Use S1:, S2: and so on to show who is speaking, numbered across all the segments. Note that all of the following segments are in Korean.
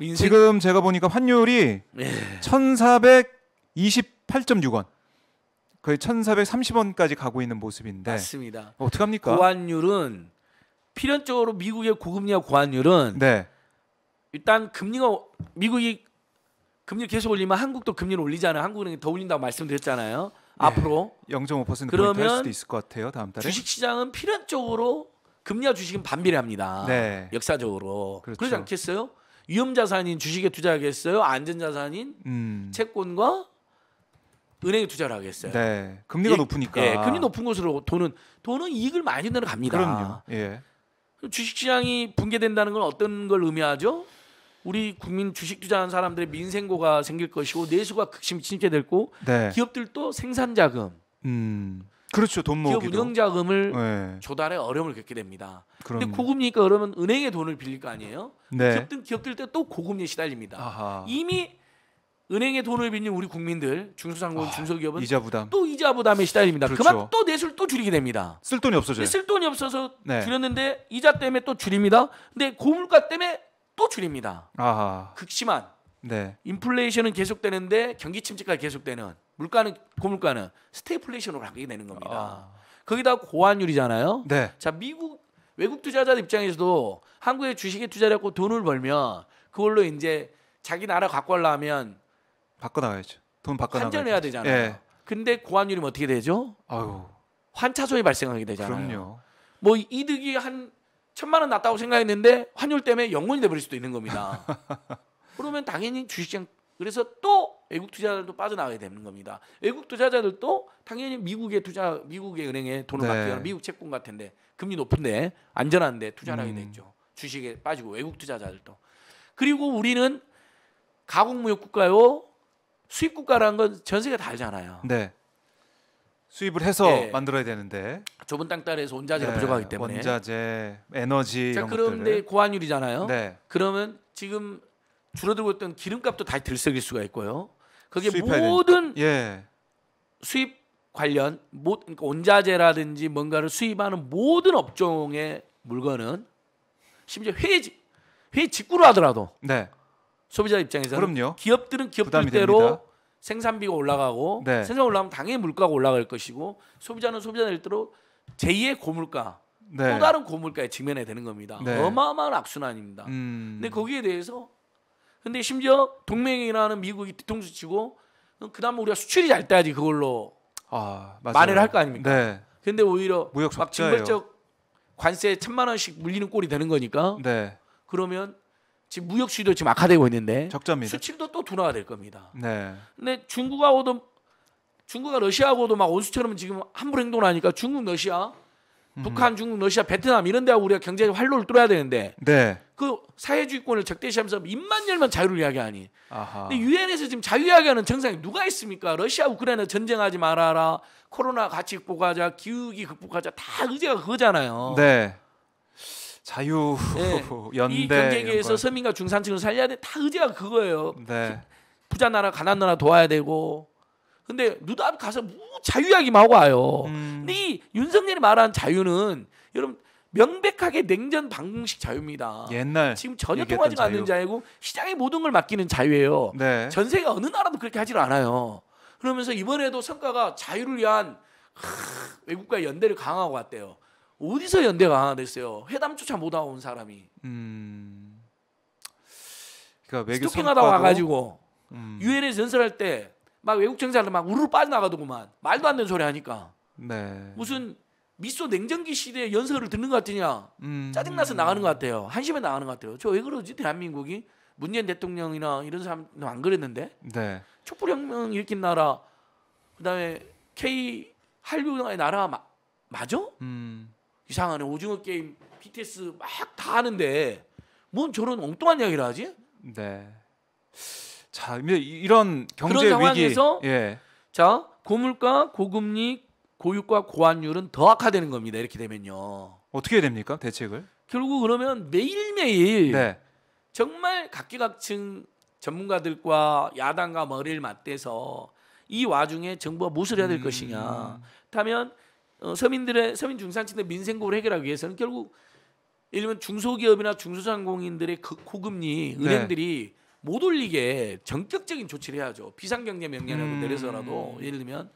S1: 인생... 지금 제가 보니까 환율이 예. 1,428.6원. 거의 1,430원까지 가고 있는 모습인데. 맞습니다. 어떻게 합니까?
S2: 고환율은 필연적으로 미국의 고금리와 고환율은 네. 일단 금리가 미국이 금리 계속 올리면 한국도 금리를 올리잖아요. 한국은더 올린다고 말씀드렸잖아요. 네. 앞으로 0.5% 그러면 할 수도 있을 것 같아요. 다음 달에 주식 시장은 필연적으로 금리와 주식은 반비례합니다. 네. 역사적으로 그렇죠. 그러지 않겠어요? 위험자산인 주식에 투자하겠어요? 안전자산인 음. 채권과 은행에 투자를 하겠어요. 네. 금리가 예, 높으니까. 예, 금리 높은 곳으로 돈은 돈은 이익을 많이 내러 갑니다. 그럼요. 예. 주식시장이 붕괴된다는 건 어떤 걸 의미하죠? 우리 국민 주식 투자하는 사람들의 민생고가 생길 것이고 내수가 극심히 침체될고 네. 기업들도 생산 자금, 음. 그렇죠. 돈 모으기도. 기업 운영자금을 네. 조달에 어려움을 겪게 됩니다. 그런데 고금리니까 그러면 은행에 돈을 빌릴 거 아니에요? 네. 기업들 기업들 때 또 고금리에 시달립니다. 아하. 이미 은행에 돈을 빚는 우리 국민들 중소상공 아, 중소기업은 이자 부담. 또 이자 부담에 시달립니다. 그렇죠. 그만 또 내수를 또 줄이게 됩니다. 쓸 돈이 없어져요. 네, 쓸 돈이 없어서 네. 줄였는데 이자 때문에 또 줄입니다. 근데 고물가 때문에 또 줄입니다. 아하. 극심한 네. 인플레이션은 계속되는데 경기 침체까지 계속되는 물가는 고물가는 스테이플레이션으로 가게 되는 겁니다. 아. 거기다 고환율이잖아요. 네. 자 미국 외국 투자자들 입장에서도 한국의 주식에 투자를 하고 돈을 벌면 그걸로 이제 자기 나라 갖고 하려면 바꿔나가야죠. 돈 바꿔나가야죠. 환전해야 되잖아요. 예. 근데 고환율이면 어떻게 되죠? 아유. 환차손이 발생하게 되잖아요. 그럼요. 뭐 이득이 한 천만 원 났다고 생각했는데 환율 때문에 영원이 돼버릴 수도 있는 겁니다. 그러면 당연히 주식장 그래서 또 외국 투자자들도 빠져나가게 되는 겁니다. 외국 투자자들도 당연히 미국의 투자, 미국의 은행에 돈을 네. 맡기 미국 채권 같은데 금리 높은데 안전한데 투자 하게 음. 됐죠. 주식에 빠지고 외국 투자자들도. 그리고 우리는 가공무역 국가요, 수입 국가라는 건 전 세계 다 알잖아요. 네. 수입을 해서 네.
S1: 만들어야 되는데
S2: 좁은 땅따에서 원자재가 네. 부족하기 때문에 원자재, 에너지 자, 이런 그런데 것들을. 고환율이잖아요. 네. 그러면 지금 줄어들고 있던 기름값도 다시 들썩일 수가 있고요. 그게 모든 예. 수입 관련 뭐, 그러니까 온자재라든지 뭔가를 수입하는 모든 업종의 물건은 심지어 회, 회의 직구로 하더라도 네. 소비자 입장에서는 그럼요. 기업들은 기업들대로 생산비가 올라가고 네. 생산 올라가면 당연히 물가가 올라갈 것이고 소비자는 소비자일대로 제2의 고물가 네. 또 다른 고물가에 직면해야 되는 겁니다. 네. 어마어마한 악순환입니다. 음... 근데 거기에 대해서 근데 심지어 동맹이라는 미국이 뒤통수 치고 어, 그다음 우리가 수출이 잘 돼야지 그걸로 아, 만회를 할 거 아닙니까? 네. 근데 오히려 무역 막 징벌적 관세 천만 원씩 물리는 꼴이 되는 거니까. 네. 그러면 지금 무역 수위도 지금 악화되고 있는데 적자입니다. 수출도 또 둔화될 겁니다. 네. 근데 중국하고도 중국과 러시아하고도 막온수처럼 지금 함부로 행동하니까 중국 러시아 음. 북한, 중국, 러시아, 베트남 이런 데하고 우리가 경제적 활로를 뚫어야 되는데 네. 그 사회주의권을 적대시하면서 입만 열면 자유를 이야기하니. 아하. 근데 유엔에서 지금 자유 이야기하는 정상이 누가 있습니까? 러시아 우크라이나 전쟁하지 말아라. 코로나 같이 극복하자. 기후기 극복하자. 다 의제가 그거잖아요. 네.
S1: 자유 네. 연대 이경제계에서
S2: 서민과 중산층을 살려야 돼. 다 의제가 그거예요. 네. 그 부자 나라 가난 나라 도와야 되고 근데 누답 가서 뭐 자유하게 막 와요. 음. 근데 이 윤석열이 말한 자유는 여러분 명백하게 냉전 방공식 자유입니다. 옛날 지금 전혀 통하지 자유. 않는 자유고 시장의 모든 걸 맡기는 자유예요. 네. 전 세계 어느 나라도 그렇게 하질 않아요. 그러면서 이번에도 성과가 자유를 위한 하, 외국과 연대를 강화하고 왔대요. 어디서 연대가 강화됐어요? 회담조차 못 하고 온 사람이. 음. 그러니까 외교 스토킹하다 와가지고 유엔에 음. 전설할 때막 외국 정자들 막 우르르 빠져나가더구만 말도 안 되는 소리 하니까 네. 무슨 미소 냉전기 시대의 연설을 듣는 것 같으냐 음. 짜증나서 나가는 것 같아요 한심해 나가는 것 같아요 저 왜 그러지 대한민국이 문재인 대통령이나 이런 사람안 그랬는데 네. 촛불혁명 일으킨 나라 그다음에 K 한류의 나라 마, 맞아? 음. 이상하네 오징어 게임 BTS 막 다 하는데 뭔 저런 엉뚱한 이야기를 하지? 네. 자, 이런 경제 상황에서 위기. 예. 자, 고물가, 고금리, 고유가, 고환율은 더 악화되는 겁니다. 이렇게 되면요. 어떻게 됩니까? 대책을? 결국 그러면 매일매일 네. 정말 각기각층 전문가들과 야당과 머리를 맞대서 이 와중에 정부가 무엇을 해야 될 음... 것이냐. 다면 어, 서민들의 서민 중산층들 민생고를 해결하기 위해서는 결국 예를 들면 중소기업이나 중소상공인들의 그 고금리 네. 은행들이 네. 못 올리게 전격적인 조치를 해야죠. 비상경제 명령이라고 음. 내려서라도 예를 들면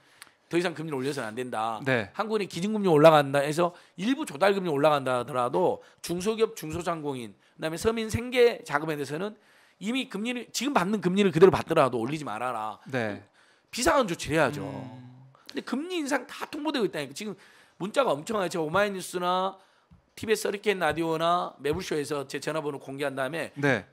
S2: 더 이상 금리를 올려서는 안 된다. 네. 한국은행 기준금리 올라간다 해서 일부 조달금리 올라간다 하더라도 중소기업, 중소상공인, 그다음에 서민 생계 자금에 대해서는 이미 금리를 지금 받는 금리를 그대로 받더라도 올리지 말아라. 네. 비상한 조치를 해야죠. 음. 근데 금리 인상 다 통보되고 있다니까 지금 문자가 엄청나요. 제 오마이뉴스나 TBS 서리케인 라디오나 매불쇼에서 제 전화번호 공개한 다음에 네.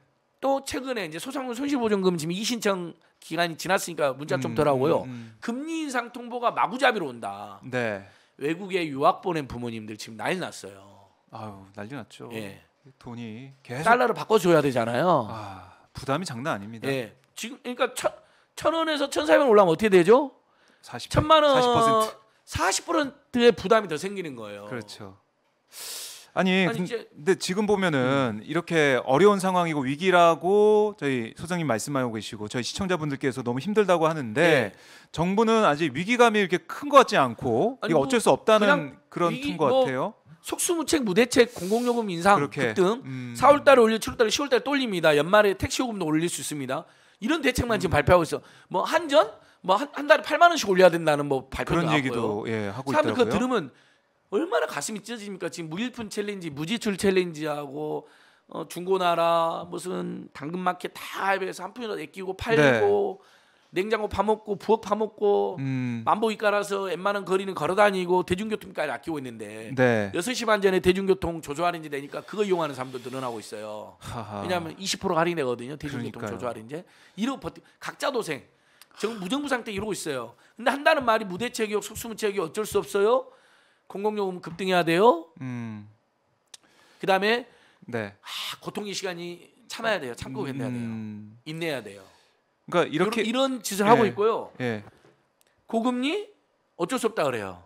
S2: 또 최근에 이제 소상공 인 손실보증금 지금 이 신청 기간이 지났으니까 문자 좀들어하고요 음, 음, 음. 금리 인상 통보가 마구잡이로 온다. 네. 외국에 유학 보낸 부모님들 지금 난리 났어요. 아유 난리 났죠. 예. 돈이 계속 달러로 바꿔줘야 되잖아요. 아 부담이 장난 아닙니다. 예. 지금 그러니까 천, 천 원에서 천사백 원 올라면 어떻게 되죠? 40, 천만 원 40%. 40%의 부담이 더 생기는 거예요. 그렇죠. 아니, 아니 근데,
S1: 근데 지금 보면은 음. 이렇게 어려운 상황이고 위기라고 저희 소장님 말씀하고 계시고 저희 시청자분들께서 너무 힘들다고 하는데 네. 정부는 아직 위기감이 이렇게 큰 것 같지 않고
S2: 아니, 이게 뭐 어쩔 수 없다는 그런 큰것 뭐 같아요. 속수무책 무대책 공공요금 인상 그렇게. 등 음. 4월달에 올려 7월달에 10월달에 돌립니다 연말에 택시요금도 올릴 수 있습니다. 이런 대책만 음. 지금 발표하고 있어. 뭐 한전 뭐한 한 달에 8만 원씩 올려야 된다는 뭐 발표도 그런 얘기도 하고요. 예, 하고 있더라고요. 그 들으면 얼마나 가슴이 찢어집니까? 지금 무일푼 챌린지, 무지출 챌린지하고 어, 중고나라 무슨 당근마켓 다알에서한 푼이라도 끼고 팔고 네. 냉장고 파먹고 부엌 파먹고 음. 만보기 깔아서 웬만한 거리는 걸어다니고 대중교통까지 아끼고 있는데 네. 6시 반 전에 대중교통 조조 할인제 되니까 그거 이용하는 사람도 늘어나고 있어요. 하하. 왜냐하면 20% 할인되거든요. 대중교통 조조 할인제. 이러 버티, 각자 도생. 정 무정부 상태 이러고 있어요. 근데 한다는 말이 무대체격, 속수무책이 어쩔 수 없어요. 공공요금 급등해야 돼요. 음. 그다음에 네. 아, 고통의 시간이 참아야 돼요. 참고 견뎌야 돼요. 음. 인내야 해 돼요. 그러니까 이렇게 이런 짓을 예. 하고 있고요. 예. 고금리 어쩔 수 없다 그래요.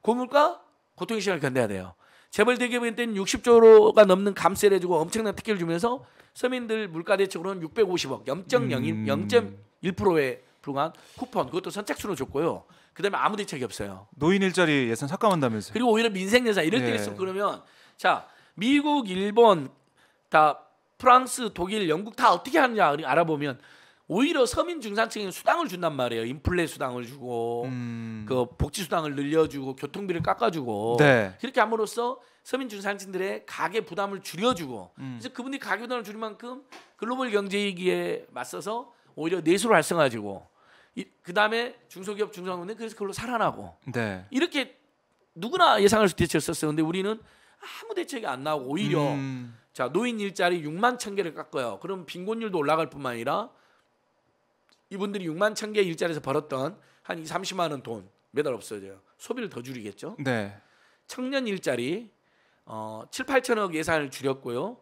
S2: 고물가 고통의 시간을 견뎌야 돼요. 재벌 대기업에 때는 60조가 넘는 감세를 해주고 엄청난 특혜를 주면서 서민들 물가 대책으로는 650억 0.01, 음. 0.1%에 불과한 쿠폰 그것도 선착순으로 줬고요. 그다음에 아무 대책이 없어요.
S1: 노인 일자리 예산 삭감한다면서요. 그리고
S2: 오히려 민생 예산 이럴 때 예. 있으면 그러면 자 미국, 일본, 다 프랑스, 독일, 영국 다 어떻게 하느냐 알아보면 오히려 서민 중산층에 수당을 준단 말이에요. 인플레 수당을 주고 음... 그 복지 수당을 늘려주고 교통비를 깎아주고 네. 그렇게 함으로써 서민 중산층들의 가계 부담을 줄여주고 음. 그래 그분들이 가계 부담을 줄인 만큼 글로벌 경제 위기에 맞서서 오히려 내수를 활성화해지고 그 다음에 중소기업 중소상공인 그래서 그걸로 살아나고 네. 이렇게 누구나 예상할 수 대책을 썼어요. 근데 우리는 아무 대책이 안 나오고 오히려 음. 자 노인 일자리 6만 천 개를 깎아요. 그럼 빈곤율도 올라갈 뿐만 아니라 이분들이 6만 천 개 일자리에서 벌었던 한 2, 30만 원 돈 매달 없어져요. 소비를 더 줄이겠죠. 네. 청년 일자리 어, 7, 8천억 예산을 줄였고요.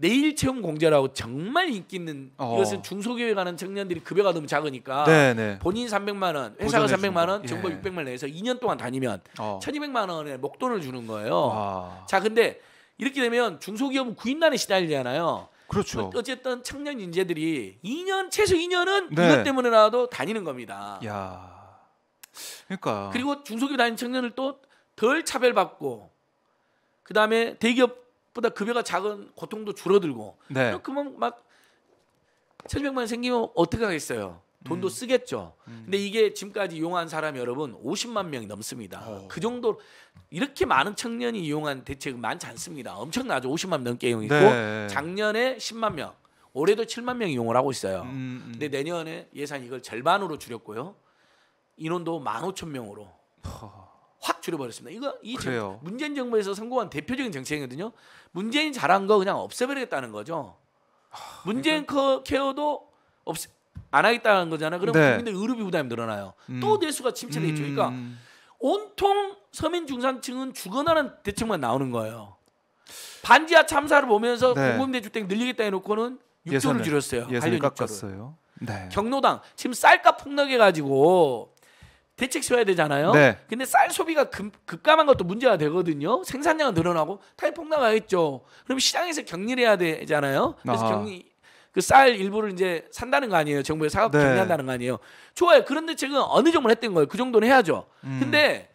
S2: 내일 채움 공제라고 정말 인기 있는 어. 이것은 중소기업에 가는 청년들이 급여가 너무 작으니까 네네. 네. 본인 300만 원, 회사가 300만 원, 정부 예. 600만 원 내서 2년 동안 다니면 어. 1,200만 원의 목돈을 주는 거예요. 아. 자, 근데 이렇게 되면 중소기업은 구인난에 시달리잖아요. 그렇죠. 어, 어쨌든 청년 인재들이 2년 최소 2년은 네. 이것 때문에라도 다니는 겁니다.
S1: 야. 그러니까. 그리고
S2: 중소기업 다니는 청년을 또 덜 차별받고 그다음에 대기업 보다 급여가 작은 고통도 줄어들고 네. 그러면 막7 0 0만원 생기면 어떻게 하겠어요? 돈도 음. 쓰겠죠. 음. 근데 이게 지금까지 이용한 사람 여러분 50만 명이 넘습니다. 오. 어. 그 정도 이렇게 많은 청년이 이용한 대책은 많지 않습니다. 엄청나죠. 50만 명게이용있고 네. 작년에 10만 명, 올해도 7만 명 이용을 하고 있어요. 음, 음. 근데 내년에 예산 이걸 절반으로 줄였고요. 인원도 15,000명으로. 허. 확 줄여버렸습니다. 이거 이 정, 문재인 정부에서 성공한 대표적인 정책이거든요. 문재인 잘한 거 그냥 없애버리겠다는 거죠. 아, 문재인 이건... 그러니까 케어도 없애 안 하겠다는 거잖아요. 그럼 네. 국민들 의료비 부담이 늘어나요. 음. 또 내수가 침체되겠죠. 그러니까 음. 온통 서민 중산층은 죽어나는 대책만 나오는 거예요. 반지하 참사를 보면서 네. 공공 대주택 늘리겠다 해놓고는 6조를 예산을, 줄였어요. 예산을 깎았어요. 네. 경로당 지금 쌀값 폭락해가지고 대책 세워야 되잖아요. 네. 근데 쌀 소비가 급, 급감한 것도 문제가 되거든요. 생산량은 늘어나고 타이 폭락하겠죠. 그럼 시장에서 격리를 해야 되잖아요. 그래서 아하. 격리 그 쌀 일부를 이제 산다는 거 아니에요. 정부에 사업 네. 격리한다는 거 아니에요. 좋아요. 그런 대책은 어느 정도 했던 거예요. 그 정도는 해야죠. 음. 근데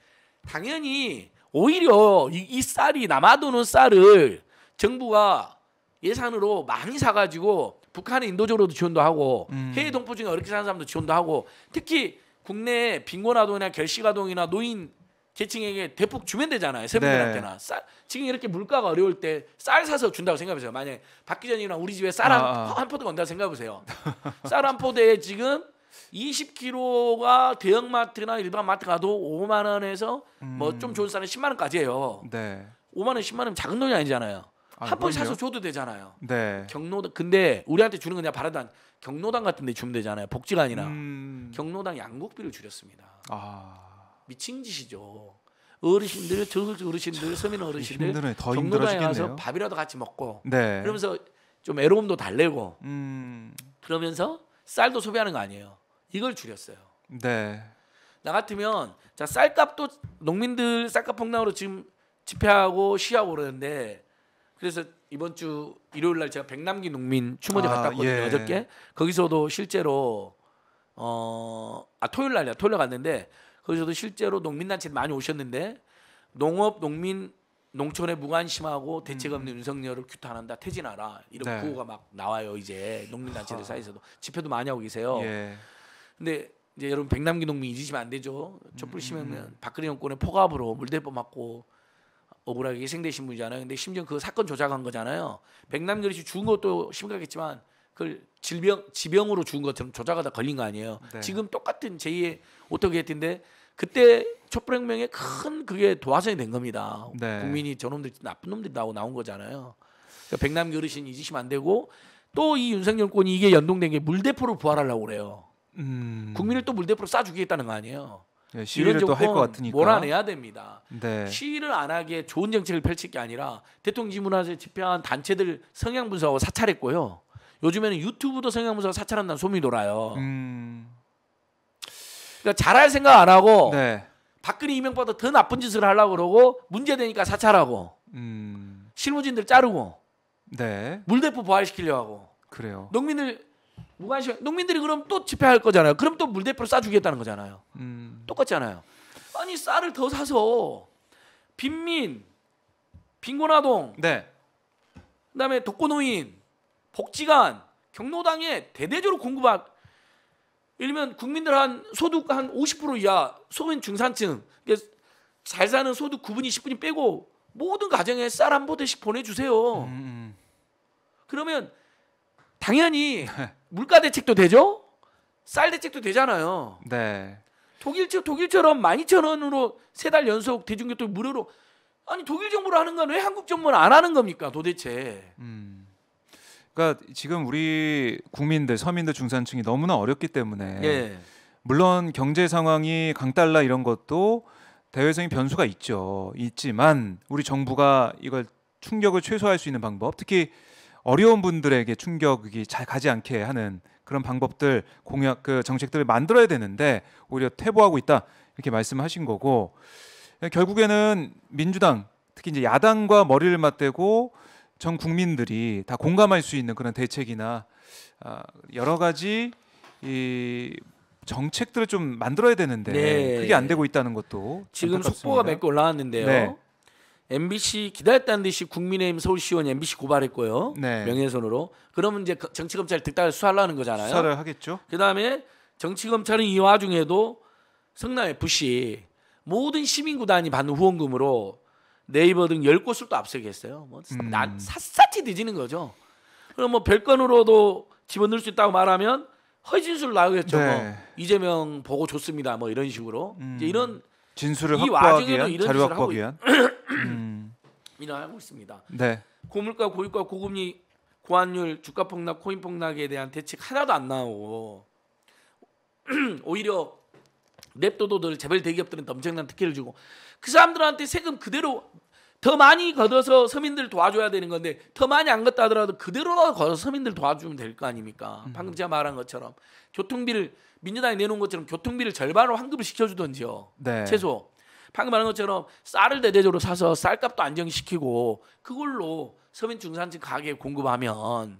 S2: 당연히 오히려 이, 이 쌀이 남아도는 쌀을 정부가 예산으로 많이 사가지고 북한의 인도적으로도 지원도 하고 음. 해외 동포 중에 어렵게 사는 사람도 지원도 하고 특히 국내에 빈곤아동이나 결식아동이나 노인 계층에게 대폭 주면 되잖아요. 세분들한테나 네. 쌀 지금 이렇게 물가가 어려울 때 쌀 사서 준다고 생각해보세요. 만약 박 기자님이랑 우리 집에 쌀한 아. 아. 한 포대 건다 생각해보세요. 쌀 한 포대에 지금 20kg가 대형마트나 일반 마트 가도 5만 원에서 뭐 음. 뭐좀 좋은 쌀은 10만 원까지예요. 네. 5만 원, 10만 원 작은 돈이 아니잖아요. 한번 아, 사서 줘도 되잖아요. 네. 경로당 근데 우리한테 주는 건 그냥 바라단 경로당 같은 데 주면 되잖아요. 복지가 아니라 음... 경로당 양국비를 줄였습니다. 아... 미친 짓이죠. 어르신들, 저 어르신들, 서민 어르신들 힘드네, 더 경로당에 가서 밥이라도 같이 먹고 네. 그러면서 좀 애로움도 달래고 음... 그러면서 쌀도 소비하는 거 아니에요. 이걸 줄였어요. 네. 나 같으면 자 쌀값도 농민들 쌀값 폭락으로 지금 집회하고 시하고 그러는데 그래서 이번 주 일요일 날 제가 백남기 농민 추모제 아, 갔다 왔거든요 예. 어저께 거기서도 실제로 어 아 토요일 날이야 토요일 날 갔는데 거기서도 실제로 농민단체 많이 오셨는데 농업 농민 농촌에 무관심하고 대책 없는 음. 윤석열을 규탄한다 퇴진하라 이런 네. 구호가 막 나와요 이제 농민단체들 아. 사이에서도 집회도 많이 하고 계세요 예. 근데 이제 여러분 백남기 농민 잊으시면 안 되죠 촛불 시면은 음, 음, 음. 박근혜 정권의 포압으로 물대포 맞고 억울하게 희생되신 분이잖아요. 근데 심지어 그 사건 조작한 거잖아요. 백남결이 죽은 것도 심각했지만 그걸 질병 지병으로 죽은 것처럼 조작하다 걸린 거 아니에요. 네. 지금 똑같은 제2의 오토게이트인데 그때 촛불혁명에 큰 그게 도화선이 된 겁니다. 네. 국민이 저놈들 나쁜 놈들이 나오 나온 거잖아요. 그러니까 백남기 어르신 잊으시면 안 되고 또 이 윤석 정권이 이게 연동된 게 물대포로 부활하려고 그래요. 음. 국민을 또 물대포로 쏴주겠다는 거 아니에요.
S1: 네, 시위를 또 할 것 같으니까 몰아내야 됩니다. 네.
S2: 시위를 안 하게 좋은 정책을 펼칠 게 아니라 대통령 지문화에 집회한 단체들 성향 분석하고 사찰했고요. 요즘에는 유튜브도 성향 분석 사찰한다는 소문이 돌아요. 음... 그러니까 잘할 생각 안 하고 네. 박근혜 이명보다 더 나쁜 짓을 하려고 그러고 문제되니까 사찰하고 음... 실무진들 자르고 네. 물대포 부활시키려 하고 그래요. 농민들 무관심. 농민들이 그럼 또 집회할 거잖아요. 그럼 또 물대포를 쏴주겠다는 거잖아요. 음. 똑같잖아요. 아니 쌀을 더 사서 빈민, 빈곤아동, 네. 그다음에 독거노인, 복지관, 경로당에 대대적으로 공급할 일면 국민들 한 소득 한 50% 이하 소민 중산층 그러니까 잘 사는 소득 9분이 10분이 빼고 모든 가정에 쌀 한 보대씩 보내주세요. 음. 음. 그러면 당연히 물가 대책도 되죠. 쌀 대책도 되잖아요. 네. 독일, 독일처럼 12,000원으로 세 달 연속 대중교통 무료로 아니 독일 정부로 하는 건 왜 한국 정부는 안 하는 겁니까 도대체? 음.
S1: 그러니까 지금 우리 국민들 서민들 중산층이 너무나 어렵기 때문에 예. 물론 경제 상황이 강달라 이런 것도 대외적인 변수가 있죠. 있지만 우리 정부가 이걸 충격을 최소화할 수 있는 방법, 특히 어려운 분들에게 충격이 잘 가지 않게 하는 그런 방법들 공약 그 정책들을 만들어야 되는데 오히려 퇴보하고 있다 이렇게 말씀하신 거고 예, 결국에는 민주당 특히 이제 야당과 머리를 맞대고 전 국민들이 다 공감할 수 있는 그런 대책이나 아, 여러 가지 이 정책들을 좀 만들어야 되는데 네. 그게 안 되고 있다는 것도 지금 안타깝습니다. 속보가 몇 개 올라왔는데요. 네.
S2: MBC 기다렸다는 듯이 국민의힘 서울시의원이 MBC 고발했고요. 네. 명예훼손으로. 그러면 이제 정치검찰 득달 수사하려는 거잖아요. 수사를 하겠죠. 그다음에 정치검찰은 이 와중에도 성남 FC 모든 시민구단이 받는 후원금으로 네이버 등1 0곳을또 압수했어요. 뭐 음. 샅샅이 뒤지는 거죠. 그럼 뭐 별건으로도 집어넣을 수 있다고 말하면 허진술 나오겠죠. 뭐 네. 뭐 이재명 보고 좋습니다. 뭐 이런 식으로 음. 이제 이런 진술을 확보하기 위한 자료 확보하기 위한 일어하고 있습니다. 네. 고물가, 고유가, 고금리, 고환율, 주가 폭락, 코인 폭락에 대한 대책 하나도 안 나오고 오히려 랩도도들 재벌 대기업들은 엄청난 특혜를 주고 그 사람들한테 세금 그대로 더 많이 걷어서 서민들 도와줘야 되는 건데 더 많이 안 걷다 하더라도 그대로라도 걷어서 서민들 도와주면 될 거 아닙니까? 음. 방금 제가 말한 것처럼 교통비를 민주당이 내놓은 것처럼 교통비를 절반으로 환급을 시켜주던지요. 네. 최소 방금 말한 것처럼 쌀을 대대적으로 사서 쌀값도 안정시키고 그걸로 서민 중산층 가게에 공급하면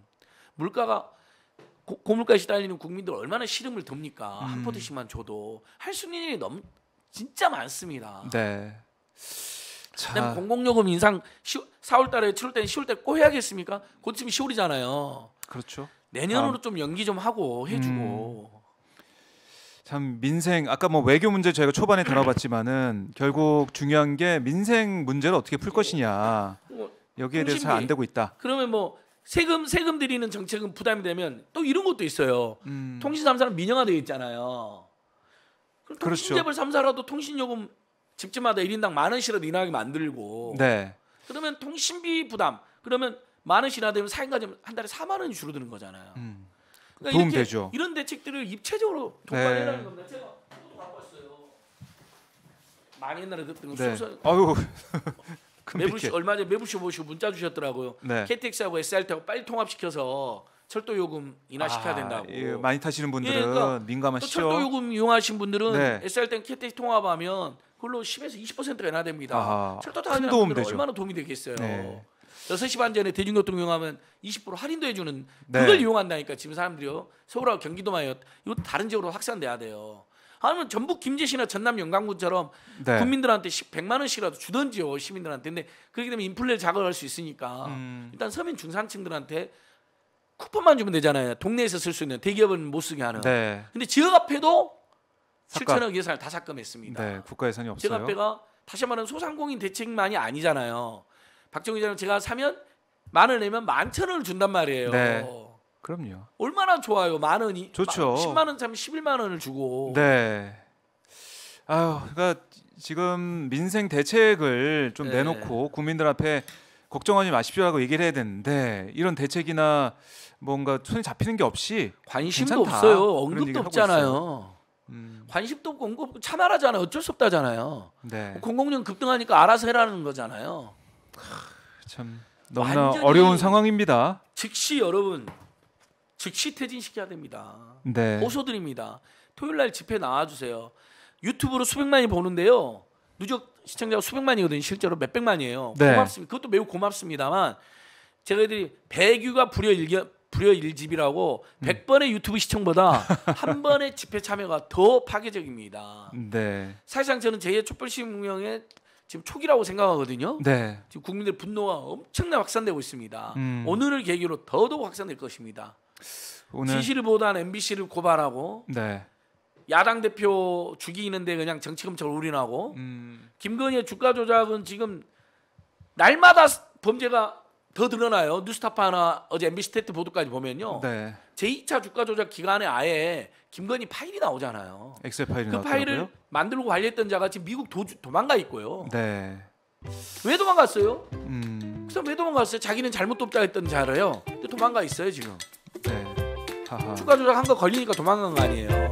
S2: 물가가 고, 고물가에 시달리는 국민들 얼마나 시름을 듭니까? 음. 한 포트씩만 줘도 할 수 있는 일이 너무 진짜 많습니다.
S1: 네. 그다음
S2: 공공요금 인상 4월달에 7월달에 10월달 꼭 해야겠습니까? 곧쯤이 10월이잖아요. 그렇죠. 내년으로 아. 좀 연기 좀 하고 해주고. 음.
S1: 참 민생 아까 뭐 외교 문제 저희가 초반에 다뤄봤지만은 결국 중요한 게 민생 문제를 어떻게 풀 것이냐 뭐 여기에 대해서 잘 안 되고 있다.
S2: 그러면 뭐 세금 세금 드리는 정책은 부담이 되면 또 이런 것도 있어요. 음. 통신 삼사는 민영화되어 있잖아요. 그럼 통신재벌 그렇죠. 삼사라도 통신 요금 집집마다 일인당만 원씩이라 인하게 만들고. 네. 그러면 통신비 부담 그러면 만 원씩 이나되면 사인까지 한 달에 사만 원이 줄어드는 거잖아요. 음. 그러니까 도움 되죠. 이런 대책들을 입체적으로 동반해라는 네. 겁니다. 제가 그것도 갖고 왔어요. 많이 옛날에 듣던 네. 아유. 매부쇼 얼마 전에 매부쇼 보시고 문자 주셨더라고요. 네. KTX하고 SRT하고 빨리 통합시켜서 철도 요금 인하시켜야 아, 된다고. 아, 예, 많이 타시는 예, 분들은 예, 그러니까 민감하시죠. 철도 요금 이용하신 분들은 네. SRT KTX 통합하면 그걸로 10에서 2 0 인하됩니다. 아 철도 타는 분들 얼마나 도움이 되겠어요. 네. 6시반 전에 대중교통 이용하면 20% 할인도 해주는 그걸 네. 이용한다니까 지금 사람들이요. 서울하고 경기도만요. 이거 다른 지역으로 확산돼야 돼요. 아니면 전북 김제시나 전남 영광군처럼 네. 국민들한테 10, 100만 원씩이라도 주던지요 시민들한테. 근데 그렇게 되면 인플레를 자극할 수 있으니까 음. 일단 서민 중산층들한테 쿠폰만 주면 되잖아요. 동네에서 쓸 수 있는 대기업은 못 쓰게 하는. 네. 근데 지역 앞에도 7천억 예산을 다 삭감했습니다. 네, 국가 예산이 없어요. 지역 앞에가 다시 말하면 소상공인 대책만이 아니잖아요. 박정희 기자님 제가 사면 만 원 내면 만 천 원을 준단 말이에요. 네. 그럼요. 얼마나 좋아요. 만 원이 좋죠. 십만 원 사면 십일만 원을 주고.
S1: 네. 아유, 그러니까 지금 민생 대책을 좀 네. 내놓고 국민들 앞에 걱정하지 마십시오라고 얘기를 해야 되는데 이런 대책이나 뭔가 손에 잡히는 게 없이 관심도 없어요. 언급도 없잖아요.
S2: 음. 관심도 없고 언급 참아라잖아요. 어쩔 수 없다잖아요. 네. 공공연 급등하니까 알아서 해라는 거잖아요.
S1: 참 너무나 어려운 상황입니다.
S2: 즉시 여러분 즉시 퇴진시켜야 됩니다. 네. 호소드립니다. 토요일 날 집회 나와주세요. 유튜브로 수백만이 보는데요. 누적 시청자가 수백만이거든요. 실제로 몇백만이에요. 네. 고맙습니다. 그것도 매우 고맙습니다만 제가 애들이 배규가 불여일견 불여일집이라고 음. 100번의 유튜브 시청보다 한 번의 집회 참여가 더 파괴적입니다. 네. 사실상 저는 제2의 촛불시민혁명의 지금 초기라고 생각하거든요. 네. 지금 국민들 분노가 엄청나 확산되고 있습니다. 음. 오늘을 계기로 더더욱 확산될 것입니다. 오늘 진실 보도한 MBC를 고발하고 네. 야당 대표 죽이는데 그냥 정치검찰 올인하고 음. 김건희의 주가 조작은 지금 날마다 범죄가 더 드러나요. 뉴스타파나 어제 MBC 테트 보도까지 보면요. 네. 제2차 주가 조작 기간에 아예 김건희 파일이 나오잖아요.
S1: 엑셀 파일이 그나왔더라 파일을
S2: 만들고 관리했던 자가 지금 미국 도주, 도망가 있고요. 네. 왜 도망갔어요?
S1: 음.
S2: 그래서 왜 도망갔어요? 자기는 잘못도 없다 했던 자를요. 도망가 있어요 지금.
S1: 네. 하하. 주가
S2: 조작한 거 걸리니까 도망간 거 아니에요.